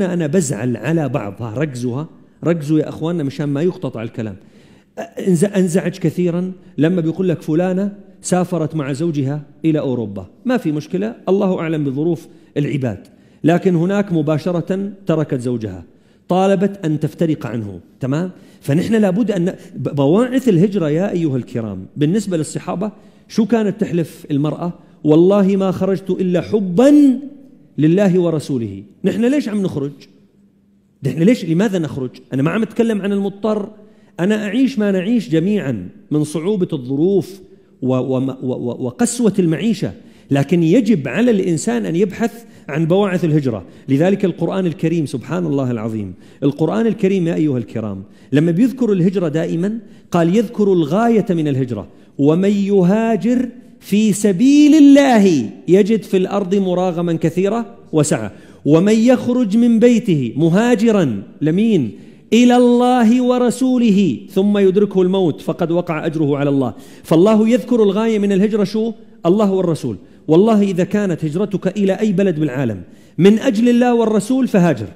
هنا أنا بزعل على بعضها ركزها ركزوا يا أخواننا مشان ما يقتطع الكلام أنزعج كثيرا لما بيقول لك فلانة سافرت مع زوجها إلى أوروبا ما في مشكلة الله أعلم بظروف العباد لكن هناك مباشرة تركت زوجها طالبت أن تفترق عنه تمام فنحن لابد أن بواعث الهجرة يا أيها الكرام بالنسبة للصحابة شو كانت تحلف المرأة والله ما خرجت إلا حبا لله ورسوله نحن ليش عم نخرج نحن ليش لماذا نخرج أنا ما عم أتكلم عن المضطر أنا أعيش ما نعيش جميعا من صعوبة الظروف وقسوة المعيشة لكن يجب على الإنسان أن يبحث عن بواعث الهجرة لذلك القرآن الكريم سبحان الله العظيم القرآن الكريم يا أيها الكرام لما بيذكر الهجرة دائما قال يذكر الغاية من الهجرة ومن يهاجر في سبيل الله يجد في الارض مراغما كثيره وسعه ومن يخرج من بيته مهاجرا لمين الى الله ورسوله ثم يدركه الموت فقد وقع اجره على الله فالله يذكر الغايه من الهجره شو الله والرسول والله اذا كانت هجرتك الى اي بلد بالعالم من اجل الله والرسول فهاجر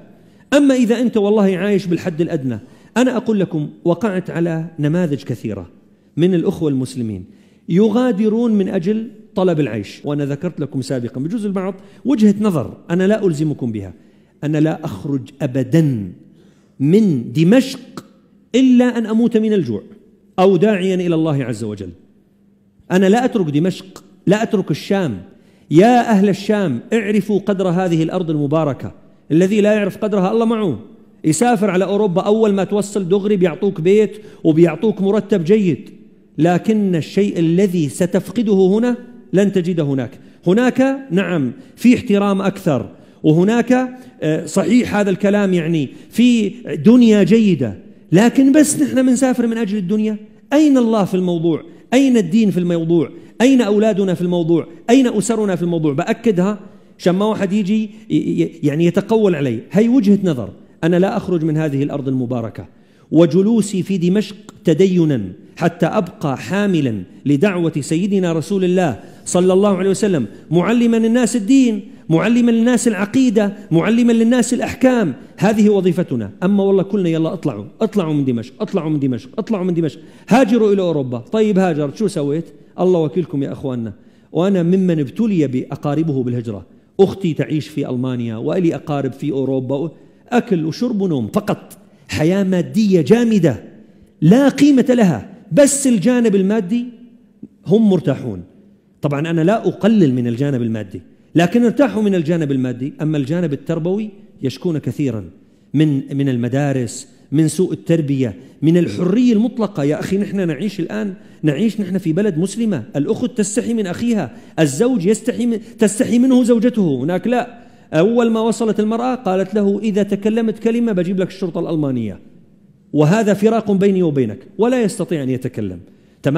اما اذا انت والله عايش بالحد الادنى انا اقول لكم وقعت على نماذج كثيره من الاخوه المسلمين يغادرون من أجل طلب العيش وأنا ذكرت لكم سابقا بجوز البعض وجهة نظر أنا لا ألزمكم بها أنا لا أخرج أبدا من دمشق إلا أن أموت من الجوع أو داعيا إلى الله عز وجل أنا لا أترك دمشق لا أترك الشام يا أهل الشام اعرفوا قدر هذه الأرض المباركة الذي لا يعرف قدرها الله معه يسافر على أوروبا أول ما توصل دغري بيعطوك بيت وبيعطوك مرتب جيد لكن الشيء الذي ستفقده هنا لن تجده هناك هناك نعم في احترام أكثر وهناك آه، صحيح هذا الكلام يعني في دنيا جيدة لكن بس نحن بنسافر من أجل الدنيا أين الله في الموضوع أين الدين في الموضوع أين أولادنا في الموضوع أين أسرنا في الموضوع بأكدها عشان ما واحد يجي يعني يتقول علي هي وجهة نظر أنا لا أخرج من هذه الأرض المباركة وجلوسي في دمشق تدينا حتى ابقى حاملا لدعوه سيدنا رسول الله صلى الله عليه وسلم معلما للناس الدين معلما للناس العقيده معلما للناس الاحكام هذه وظيفتنا اما والله كلنا يلا اطلعوا اطلعوا من دمشق اطلعوا من دمشق اطلعوا من دمشق هاجروا الى اوروبا طيب هاجرت شو سويت الله وكيلكم يا اخواننا وانا ممن ابتلي باقاربه بالهجره اختي تعيش في المانيا والي اقارب في اوروبا اكل وشرب ونوم فقط حياه ماديه جامده لا قيمه لها بس الجانب المادي هم مرتاحون طبعا أنا لا أقلل من الجانب المادي لكن ارتاحوا من الجانب المادي أما الجانب التربوي يشكون كثيرا من من المدارس من سوء التربية من الحرية المطلقة يا أخي نحن نعيش الآن نعيش نحن في بلد مسلمة الأخت تستحي من أخيها الزوج يستحي من تستحي منه زوجته هناك لا أول ما وصلت المرأة قالت له إذا تكلمت كلمة بجيب لك الشرطة الألمانية وهذا فراق بيني وبينك ولا يستطيع أن يتكلم